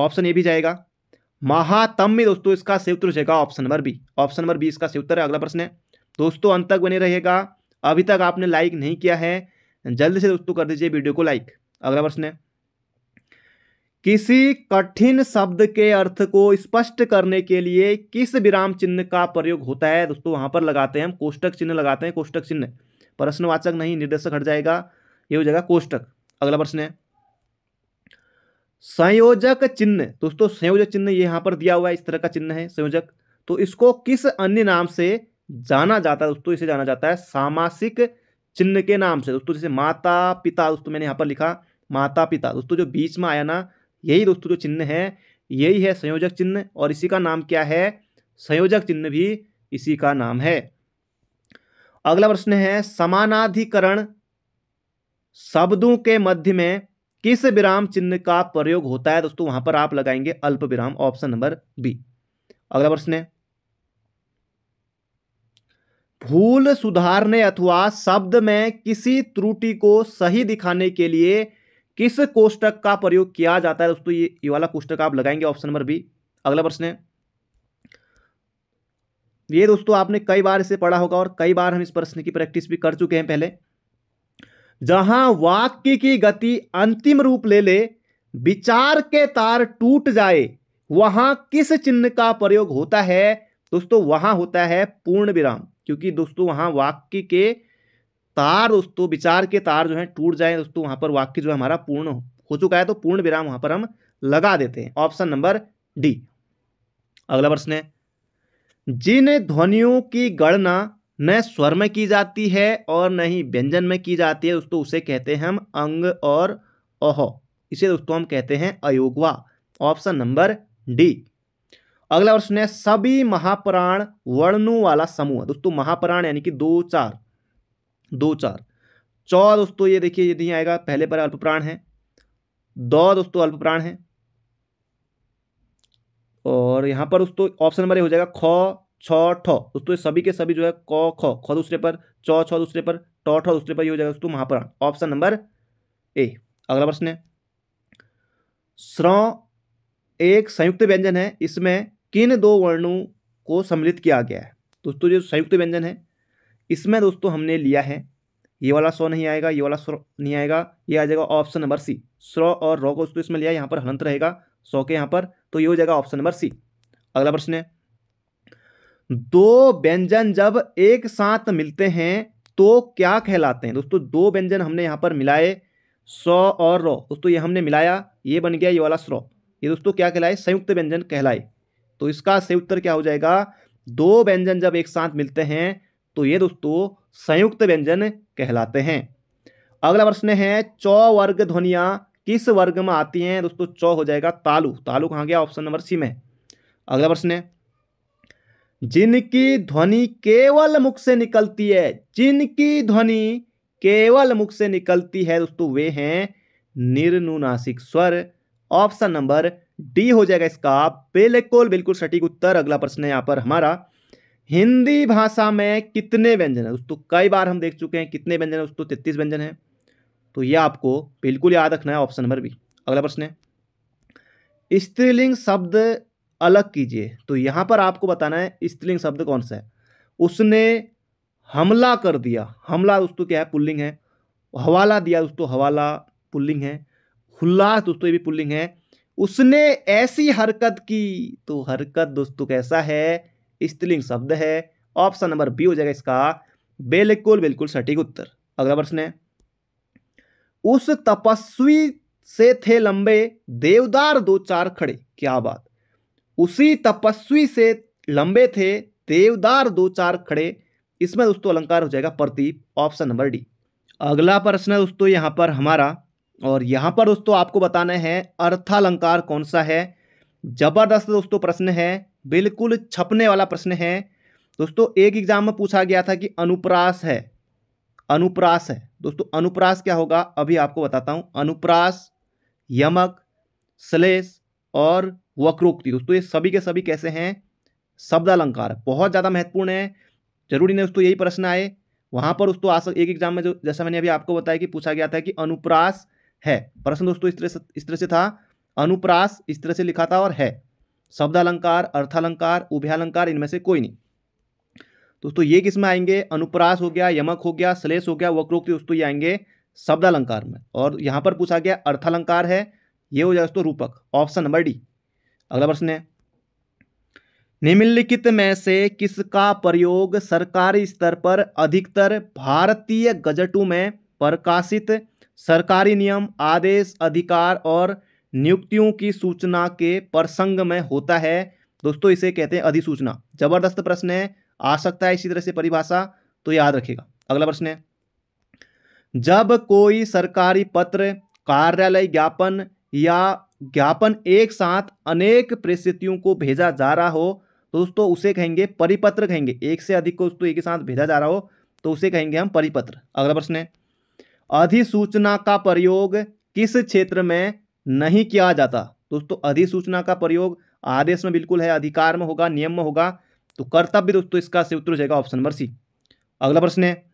ऑप्शन ए भी जाएगा महातम्य दोस्तों इसका सही उत्तर हो जाएगा option number B option number B इसका सही उत्तर है अगला प्रश्न है दोस्तों अंत तक बने रहेगा अभी तक आपने लाइक नहीं किया है जल्द से दोस्तों कर दीजिए वीडियो को लाइक अगला प्रश्न है किसी कठिन शब्द के अर्थ को स्पष्ट करने के लिए किस विराम चिन्ह का प्रयोग होता है दोस्तों वहां पर लगाते हैं हम कोष्टक चिन्ह लगाते हैं कोष्टक चिन्ह प्रश्नवाचक नहीं निर्देशक हट जाएगा ये हो जाएगा कोष्टक अगला प्रश्न है संयोजक चिन्ह दोस्तों संयोजक चिन्ह यहाँ पर दिया हुआ है इस तरह का चिन्ह है संयोजक तो इसको किस अन्य नाम से जाना जाता है दोस्तों इसे जाना जाता है सामासिक चिन्ह के नाम से दोस्तों जैसे माता पिता दोस्तों मैंने यहाँ पर लिखा माता पिता दोस्तों जो बीच में आया ना यही दोस्तों जो चिन्ह है यही है संयोजक चिन्ह और इसी का नाम क्या है संयोजक चिन्ह भी इसी का नाम है अगला प्रश्न है समानाधिकरण शब्दों के मध्य में किस विराम चिन्ह का प्रयोग होता है दोस्तों वहां पर आप लगाएंगे अल्प विराम ऑप्शन नंबर बी अगला प्रश्न है भूल सुधारने अथवा शब्द में किसी त्रुटि को सही दिखाने के लिए किस कोष्टक का प्रयोग किया जाता है दोस्तों ये ये वाला कोष्टक आप लगाएंगे ऑप्शन नंबर बी अगला प्रश्न है ये दोस्तों आपने कई बार इसे पढ़ा होगा और कई बार हम इस प्रश्न की प्रैक्टिस भी कर चुके हैं पहले जहां वाक्य की गति अंतिम रूप ले ले विचार के तार टूट जाए वहां किस चिन्ह का प्रयोग होता है दोस्तों वहां होता है पूर्ण विराम क्योंकि दोस्तों वहां वाक्य के तार दोस्तों विचार के तार जो है टूट जाए दोस्तों वहां पर वाक्य जो है हमारा पूर्ण हो चुका है तो पूर्ण विराम वहां पर हम लगा देते हैं ऑप्शन नंबर डी अगला प्रश्न है जिन ध्वनियों की गणना न स्वर में की जाती है और न ही व्यंजन में की जाती है दोस्तों उसे कहते हैं हम अंग और अह इसे दोस्तों हम कहते हैं अयोगवा ऑप्शन नंबर डी अगला प्रश्न है सभी महापुराण वर्णों वाला समूह दोस्तों महापुराण यानी कि दो चार दो चार चौ दोस्तों ये देखिए ये नहीं आएगा पहले पर अल्प प्राण है दो दोस्तों अल्प प्राण है और यहां पर दोस्तों ऑप्शन नंबर ए हो जाएगा ख छ ठो दोस्तों सभी के सभी जो है क ख ख दूसरे पर चौ छ दूसरे पर टो दूसरे पर ये हो जाएगा दोस्तों महाप्राण ऑप्शन नंबर ए अगला प्रश्न है स्र एक संयुक्त व्यंजन है इसमें किन दो वर्णों को सम्मिलित किया गया है दोस्तों जो संयुक्त व्यंजन है इसमें दोस्तों हमने लिया है ये वाला सौ नहीं आएगा ये वाला स्व नहीं आएगा ये आ जाएगा ऑप्शन नंबर सी स्र और रॉ को दोस्तों इसमें लिया यहाँ पर हलंत रहेगा सौ के यहाँ पर तो ये हो जाएगा ऑप्शन नंबर सी अगला प्रश्न है दो व्यंजन जब एक साथ मिलते हैं तो क्या कहलाते हैं दोस्तों दो व्यंजन हमने यहाँ पर मिलाए सौ और रो दोस्तों ये हमने मिलाया ये बन गया ये वाला स्रो ये दोस्तों क्या कहलाए संयुक्त व्यंजन कहलाए तो इसका सही उत्तर क्या हो जाएगा दो व्यंजन जब एक साथ मिलते हैं तो ये दोस्तों संयुक्त व्यंजन कहलाते हैं अगला प्रश्न है चौ वर्ग ध्वनिया किस वर्ग में आती हैं दोस्तों चौ हो जाएगा तालु तालु कहाँ गया ऑप्शन नंबर सी में अगला प्रश्न है जिनकी ध्वनि केवल मुख से निकलती है जिनकी ध्वनि केवल मुख से निकलती है दोस्तों वे हैं निर्नुनासिक स्वर ऑप्शन नंबर डी हो जाएगा इसका बिल्कुल बिल्कुल सटीक उत्तर अगला प्रश्न है यहाँ पर हमारा हिंदी भाषा में कितने व्यंजन है दोस्तों कई बार हम देख चुके हैं कितने व्यंजन है दोस्तों तैतीस व्यंजन है तो यह आपको बिल्कुल याद रखना है ऑप्शन नंबर बी अगला प्रश्न है स्त्रीलिंग शब्द अलग कीजिए तो यहाँ पर आपको बताना है स्त्रीलिंग शब्द कौन सा है उसने हमला कर दिया हमला दोस्तों क्या है पुल्लिंग है हवाला दिया दोस्तों हवाला पुल्लिंग है हुल्लास दोस्तों ये भी पुल्लिंग है उसने ऐसी हरकत की तो हरकत दोस्तों कैसा है स्त्रीलिंग शब्द है ऑप्शन नंबर बी हो जाएगा इसका बिल्कुल बिल्कुल सटीक उत्तर अगला प्रश्न है उस तपस्वी से थे लंबे देवदार दो चार खड़े क्या बात उसी तपस्वी से लंबे थे देवदार दो चार खड़े इसमें दोस्तों अलंकार हो जाएगा प्रतीप ऑप्शन नंबर डी अगला प्रश्न है दोस्तों यहाँ पर हमारा और यहाँ पर दोस्तों आपको बताना है अर्थालंकार कौन सा है जबरदस्त दोस्तों प्रश्न है बिल्कुल छपने वाला प्रश्न है दोस्तों एक एग्जाम में पूछा गया था कि अनुप्रास है अनुप्रास है दोस्तों अनुप्रास क्या होगा अभी आपको बताता हूँ अनुप्रास यमक श्लेष और वक्रोक्ति दोस्तों ये सभी के सभी कैसे हैं शब्द अलंकार बहुत ज़्यादा महत्वपूर्ण है जरूरी नहीं दोस्तों यही प्रश्न आए वहाँ पर दोस्तों आ सक एक एग्जाम में जो जैसा मैंने अभी आपको बताया कि पूछा गया था कि अनुप्रास है प्रश्न दोस्तों इस तरह से इस तरह से था अनुप्रास इस तरह से लिखा था और है शब्दालंकार अर्थालंकार उभयालंकार इनमें से कोई नहीं दोस्तों ये किस में आएंगे अनुप्रास हो गया यमक हो गया श्लेष हो गया वक्रोक्ति दोस्तों ये आएंगे शब्दालंकार में और यहाँ पर पूछा गया अर्थालंकार है ये हो जाए दोस्तों रूपक ऑप्शन नंबर डी अगला प्रश्न है निम्नलिखित में से किसका प्रयोग सरकारी स्तर पर अधिकतर भारतीय गजटों में प्रकाशित सरकारी नियम आदेश अधिकार और नियुक्तियों की सूचना के प्रसंग में होता है दोस्तों इसे कहते हैं अधिसूचना जबरदस्त प्रश्न है आ सकता है इसी तरह से परिभाषा तो याद रखेगा अगला प्रश्न है जब कोई सरकारी पत्र कार्यालय ज्ञापन या ज्ञापन एक साथ अनेक परिस्थितियों को भेजा जा रहा हो तो दोस्तों उसे कहेंगे परिपत्र कहेंगे एक से अधिक को दोस्तों एक साथ भेजा जा रहा हो तो उसे कहेंगे हम परिपत्र अगला प्रश्न है अधिसूचना का प्रयोग किस क्षेत्र में नहीं किया जाता दोस्तों अधिसूचना का प्रयोग आदेश में बिल्कुल है अधिकार में होगा नियम में होगा तो कर्तव्य दोस्तों इसका से उत्तर जाएगा ऑप्शन नंबर सी अगला प्रश्न है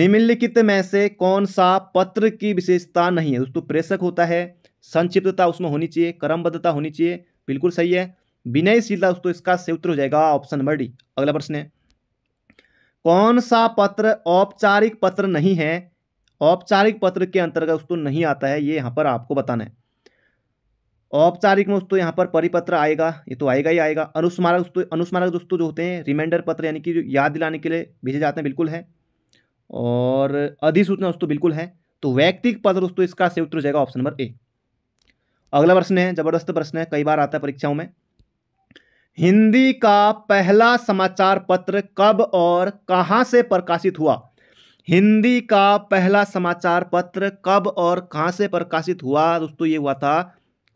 निम्नलिखित में से कौन सा पत्र की विशेषता नहीं है दोस्तों प्रेषक होता है संक्षिप्तता उसमें होनी चाहिए क्रमबद्धता होनी चाहिए बिल्कुल सही है विनयशीलता दोस्तों इसका सही उत्तर हो जाएगा ऑप्शन नंबर डी अगला प्रश्न है कौन सा पत्र औपचारिक पत्र नहीं है औपचारिक पत्र के अंतर्गत उसको नहीं आता है ये यहाँ पर आपको बताना है औपचारिक में दोस्तों यहाँ पर परिपत्र आएगा ये तो आएगा ही आएगा अनुस्मारक दोस्तों अनुस्मारक दोस्तों जो होते हैं रिमाइंडर पत्र यानी कि जो याद दिलाने के लिए भेजे जाते हैं बिल्कुल है और अधिसूचना दोस्तों बिल्कुल है तो वैयक्तिक पत्र दोस्तों इसका सही उत्तर हो जाएगा ऑप्शन नंबर ए अगला प्रश्न है जबरदस्त प्रश्न है कई बार आता है परीक्षाओं में हिंदी का पहला समाचार पत्र कब और कहां से प्रकाशित हुआ हिंदी का पहला समाचार पत्र कब और कहां से प्रकाशित हुआ दोस्तों ये हुआ था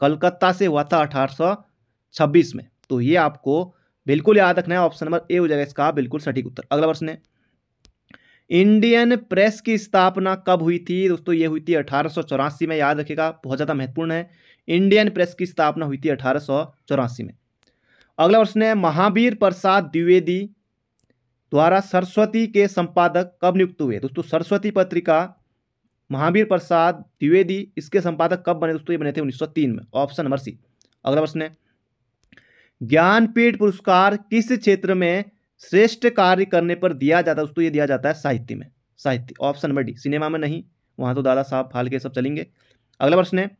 कलकत्ता से हुआ था 1826 में तो ये आपको बिल्कुल याद रखना है ऑप्शन नंबर ए हो जाएगा इसका बिल्कुल सटीक उत्तर अगला प्रश्न है इंडियन प्रेस की स्थापना कब हुई थी दोस्तों ये हुई थी अठारह में याद रखेगा बहुत ज़्यादा महत्वपूर्ण है इंडियन प्रेस की स्थापना हुई थी अठारह में अगला प्रश्न है महावीर प्रसाद द्विवेदी द्वारा सरस्वती के संपादक कब नियुक्त हुए दोस्तों सरस्वती पत्रिका महावीर प्रसाद द्विवेदी इसके संपादक कब बने दोस्तों ये बने थे 1903 में ऑप्शन नंबर सी अगला प्रश्न है ज्ञानपीठ पुरस्कार किस क्षेत्र में श्रेष्ठ कार्य करने पर दिया जाता है दोस्तों ये दिया जाता है साहित्य में साहित्य ऑप्शन नंबर डी सिनेमा में नहीं वहां तो दादा साहब फालके सब चलेंगे अगला प्रश्न है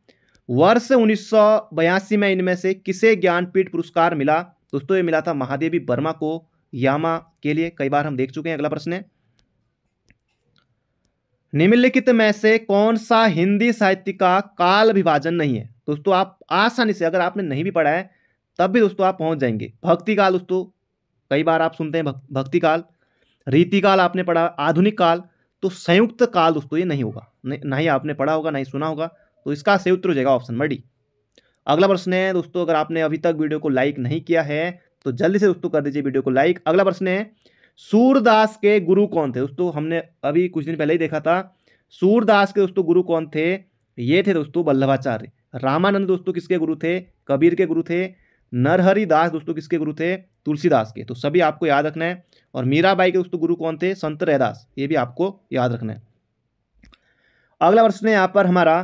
वर्ष उन्नीस में इनमें से किसे ज्ञानपीठ पुरस्कार मिला दोस्तों ये मिला था महादेवी वर्मा को यामा के लिए कई बार हम देख चुके हैं अगला प्रश्न है निम्नलिखित में से कौन सा हिंदी साहित्य का काल विभाजन नहीं है दोस्तों आप आसानी से अगर आपने नहीं भी पढ़ा है तब भी दोस्तों आप पहुंच जाएंगे भक्ति काल दोस्तों कई बार आप सुनते हैं भक्ति काल रीति काल आपने पढ़ा आधुनिक काल तो संयुक्त काल दोस्तों ये नहीं होगा नहीं आपने पढ़ा होगा नहीं सुना होगा तो इसका सही उत्तर हो जाएगा ऑप्शन नंबर डी अगला प्रश्न है दोस्तों अगर आपने अभी तक वीडियो को लाइक नहीं किया है तो जल्दी से दोस्तों कर दीजिए वीडियो को लाइक अगला प्रश्न है सूरदास के गुरु कौन थे दोस्तों हमने अभी कुछ दिन पहले ही देखा था सूरदास के दोस्तों गुरु कौन थे ये थे दोस्तों वल्लभाचार्य रामानंद दोस्तों किसके गुरु थे कबीर के गुरु थे नरहरी दास दोस्तों किसके गुरु थे तुलसीदास के तो सभी आपको याद रखना है और मीराबाई के दोस्तों गुरु कौन थे संत रैदास ये भी आपको याद रखना है अगला प्रश्न है यहाँ पर हमारा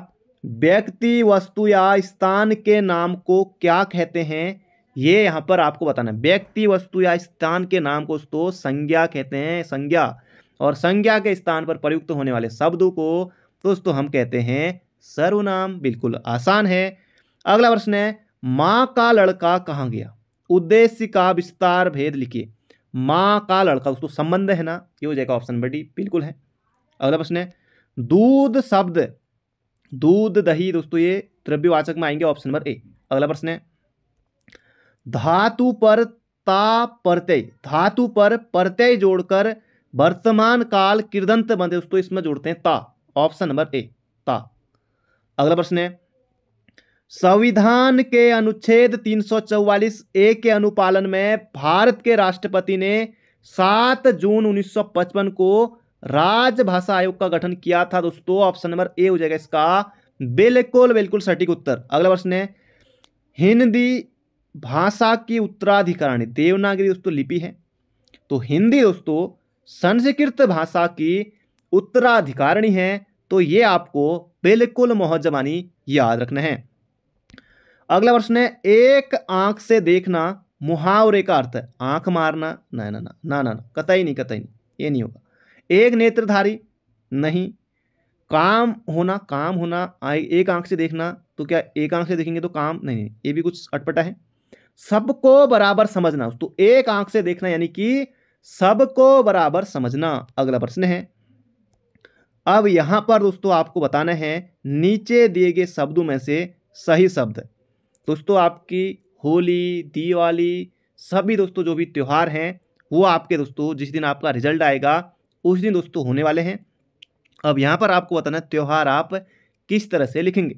व्यक्ति वस्तु या स्थान के नाम को क्या कहते हैं ये यहाँ पर आपको बताना है व्यक्ति वस्तु या स्थान के नाम को तो संज्ञा कहते हैं संज्ञा और संज्ञा के स्थान पर प्रयुक्त होने वाले शब्दों को दोस्तों हम कहते हैं सर्वनाम बिल्कुल आसान है अगला प्रश्न है माँ का लड़का कहाँ गया उद्देश्य का विस्तार भेद लिखिए माँ का लड़का उसको संबंध है ना ये हो जाएगा ऑप्शन बी बिल्कुल है अगला प्रश्न है दूध शब्द दूध दही दोस्तों ये द्रव्यवाचक में आएंगे ऑप्शन नंबर ए अगला प्रश्न है धातु पर ता प्रत्यय धातु पर प्रत्यय जोड़कर वर्तमान काल किरदंत बनते दोस्तों इसमें जोड़ते हैं ता ऑप्शन नंबर ए ता अगला प्रश्न है संविधान के अनुच्छेद चौवालीस ए के अनुपालन में भारत के राष्ट्रपति ने 7 जून 1955 को राजभाषा आयोग का गठन किया था दोस्तों ऑप्शन नंबर ए हो जाएगा इसका बिल्कुल बिल्कुल सटीक उत्तर अगला प्रश्न है हिंदी भाषा की उत्तराधिकारी देवनागरी दोस्तों लिपि है तो हिंदी दोस्तों संस्कृत भाषा की उत्तराधिकारिणी है तो ये आपको बिल्कुल मोहजमानी याद रखना है अगला प्रश्न है एक आंख से देखना मुहावरे का अर्थ है आंख मारना ना ना ना ना ना, ना कतई नहीं कतई नहीं ये नहीं होगा एक नेत्रधारी नहीं काम होना काम होना एक आंख से देखना तो क्या एक आंख से देखेंगे तो काम नहीं, नहीं ये भी कुछ अटपटा है सबको बराबर समझना तो एक आंख से देखना यानी कि सबको बराबर समझना अगला प्रश्न है अब यहां पर दोस्तों आपको बताना है नीचे दिए गए शब्दों में से सही शब्द दोस्तों आपकी होली दिवाली सभी दोस्तों जो भी त्यौहार हैं वो आपके दोस्तों जिस दिन आपका रिजल्ट आएगा उस दिन दोस्तों होने वाले हैं अब यहाँ पर आपको बताना है त्यौहार आप किस तरह से लिखेंगे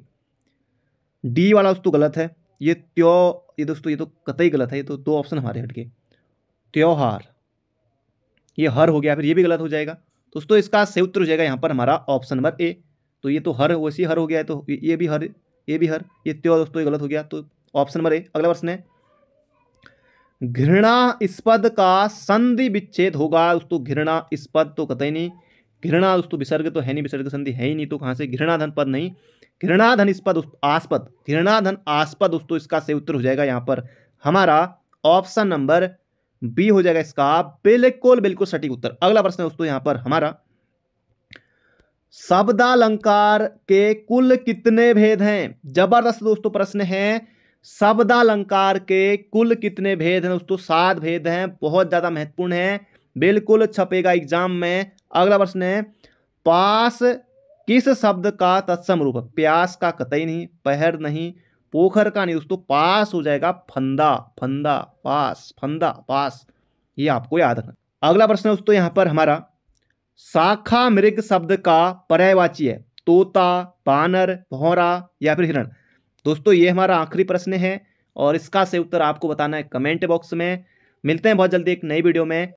डी वाला दोस्तों गलत है ये त्यो ये दोस्तों ये तो कतई गलत है ये तो दो ऑप्शन हमारे हटके त्यौहार ये हर हो गया फिर ये भी गलत हो जाएगा दोस्तों इसका सही उत्तर हो जाएगा यहाँ पर हमारा ऑप्शन नंबर ए तो ये तो हर वैसे हर हो गया है तो ये भी हर ये भी हर ये त्यो दोस्तों ये गलत हो गया तो ऑप्शन नंबर ए अगला प्रश्न है घृणा स्पद का संधि विच्छेद होगा दोस्तों घृणा इस पद तो कतई नहीं घृणा दोस्तों विसर्ग तो है नहीं विसर्ग संधि है ही नहीं तो कहाँ से घृणाधन पद नहीं घृणाधन स्पद आस्पद घृणाधन आस्पद दोस्तों इसका से उत्तर हो जाएगा यहाँ पर हमारा ऑप्शन नंबर बी हो जाएगा इसका बिल्कुल बिल्कुल सटीक उत्तर अगला प्रश्न है दोस्तों यहाँ पर हमारा शब्दालंकार के कुल कितने भेद हैं जबरदस्त दोस्तों प्रश्न है शब्द अलंकार के कुल कितने भेद हैं दोस्तों सात भेद हैं बहुत ज़्यादा महत्वपूर्ण है बिल्कुल छपेगा एग्जाम में अगला प्रश्न है पास किस शब्द का तत्सम रूप है प्यास का कतई नहीं पहर नहीं पोखर का नहीं दोस्तों पास हो जाएगा फंदा फंदा पास फंदा पास ये आपको याद रखना अगला प्रश्न दोस्तों यहाँ पर हमारा शाखा मृग शब्द का पर्यायवाची है तोता बानर भौरा या फिर हिरण दोस्तों ये हमारा आखिरी प्रश्न है और इसका से उत्तर आपको बताना है कमेंट बॉक्स में मिलते हैं बहुत जल्दी एक नई वीडियो में